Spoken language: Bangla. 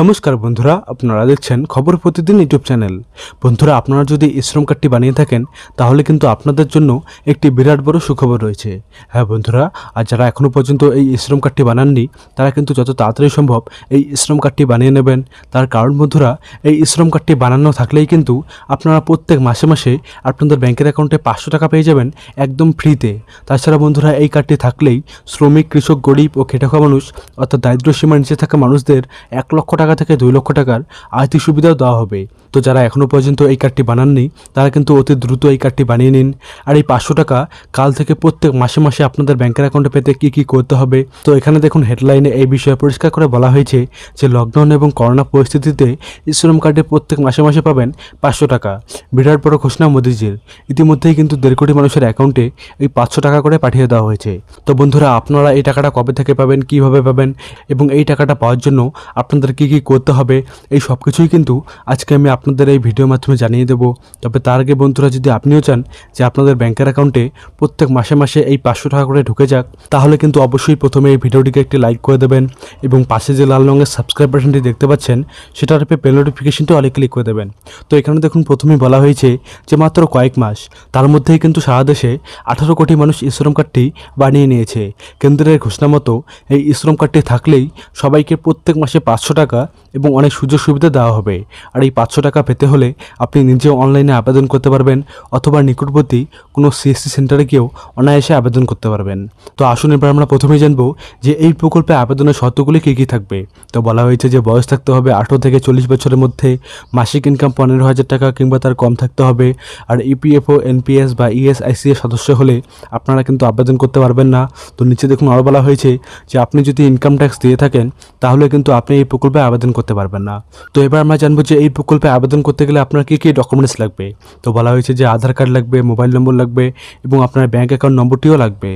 নমস্কার বন্ধুরা আপনারা দেখছেন খবর প্রতিদিন ইউটিউব চ্যানেল বন্ধুরা আপনারা যদি শ্রম কার্ডটি বানিয়ে থাকেন তাহলে কিন্তু আপনাদের জন্য একটি বিরাট বড় সুখবর রয়েছে হ্যাঁ বন্ধুরা আর যারা এখনও পর্যন্ত এই শ্রম কার্ডটি বানাননি তারা কিন্তু যত তাড়াতাড়ি সম্ভব এই শ্রম কার্ডটি বানিয়ে নেবেন তার কারণ বন্ধুরা এই শ্রম কার্ডটি বানানো থাকলেই কিন্তু আপনারা প্রত্যেক মাসে মাসে আপনাদের ব্যাংকের অ্যাকাউন্টে পাঁচশো টাকা পেয়ে যাবেন একদম ফ্রিতে তাছাড়া বন্ধুরা এই কার্ডটি থাকলেই শ্রমিক কৃষক গরিব ও খেটে খাওয়া মানুষ অর্থাৎ দারিদ্র সীমার নিচে থাকা মানুষদের এক লক্ষ টাকা থেকে দুই লক্ষ টাকার আর্থিক সুবিধাও দেওয়া হবে তো যারা এখনও পর্যন্ত এই কার্ডটি বানাননি তারা কিন্তু অতি দ্রুত এই কার্ডটি বানিয়ে নিন আর এই পাঁচশো টাকা কাল থেকে প্রত্যেক মাসে মাসে আপনাদের ব্যাংকের অ্যাকাউন্টে পেতে কী কী করতে হবে তো এখানে দেখুন হেডলাইনে এই বিষয়ে পরিষ্কার করে বলা হয়েছে যে লকডাউন এবং করোনা পরিস্থিতিতে শ্রম কার্ডে প্রত্যেক মাসে মাসে পাবেন পাঁচশো টাকা বিরাট বড় ঘোষণা মোদিজির ইতিমধ্যেই কিন্তু দেড় কোটি মানুষের অ্যাকাউন্টে এই পাঁচশো টাকা করে পাঠিয়ে দেওয়া হয়েছে তো বন্ধুরা আপনারা এই টাকাটা কবে থেকে পাবেন কিভাবে পাবেন এবং এই টাকাটা পাওয়ার জন্য আপনাদের কী কী করতে হবে এই সব কিছুই কিন্তু আজকে আমি আপনাদের এই ভিডিওর মাধ্যমে জানিয়ে দেব তবে তার আগে বন্ধুরা যদি আপনিও চান যে আপনাদের ব্যাংকের অ্যাকাউন্টে প্রত্যেক মাসে মাসে এই পাঁচশো টাকা করে ঢুকে যাক তাহলে কিন্তু অবশ্যই প্রথমে এই ভিডিওটিকে একটি লাইক করে দেবেন এবং পাশে যে লাল রঙের সাবস্ক্রাইব বাটনটি দেখতে পাচ্ছেন সেটার উপরে বেল নোটিফিকেশনটি অলে ক্লিক করে দেবেন তো এখানে দেখুন প্রথমেই বলা হয়েছে যে মাত্র কয়েক মাস তার মধ্যেই কিন্তু সারা দেশে আঠারো কোটি মানুষ ইশ্রম কার্ডটি বানিয়ে নিয়েছে কেন্দ্রের ঘোষণা মতো এই ইশ্রম কার্ডটি থাকলেই সবাইকে প্রত্যেক মাসে পাঁচশো টাকা এবং অনেক সুযোগ সুবিধা দেওয়া হবে আর এই পাঁচশো টাকা পেতে হলে আপনি নিজেও অনলাইনে আবেদন করতে পারবেন অথবা নিকটবর্তী কোনো সিএসসি সেন্টারে গিয়েও অনায়াসে আবেদন করতে পারবেন তো আসুন এবার আমরা প্রথমে জানবো যে এই প্রকল্পে আবেদনের শর্তগুলি কী কী থাকবে তো বলা হয়েছে যে বয়স থাকতে হবে আঠেরো থেকে চল্লিশ বছরের মধ্যে মাসিক ইনকাম পনেরো হাজার টাকা কিংবা তার কম থাকতে হবে আর ইপিএফও e এনপিএস বা ইএসআইসি e এর সদস্য হলে আপনারা কিন্তু আবেদন করতে পারবেন না তো নিচে দেখুন আরও বলা হয়েছে যে আপনি যদি ইনকাম ট্যাক্স দিয়ে থাকেন তাহলে কিন্তু আপনি এই প্রকল্পে আবেদন করতে পারবেন না তো এবার আমরা জানবো যে এই প্রকল্পে আবেদন করতে গেলে আপনার কী কী ডকুমেন্টস লাগবে তো বলা হয়েছে যে আধার কার্ড লাগবে মোবাইল নম্বর লাগবে এবং আপনার ব্যাঙ্ক অ্যাকাউন্ট নম্বরটিও লাগবে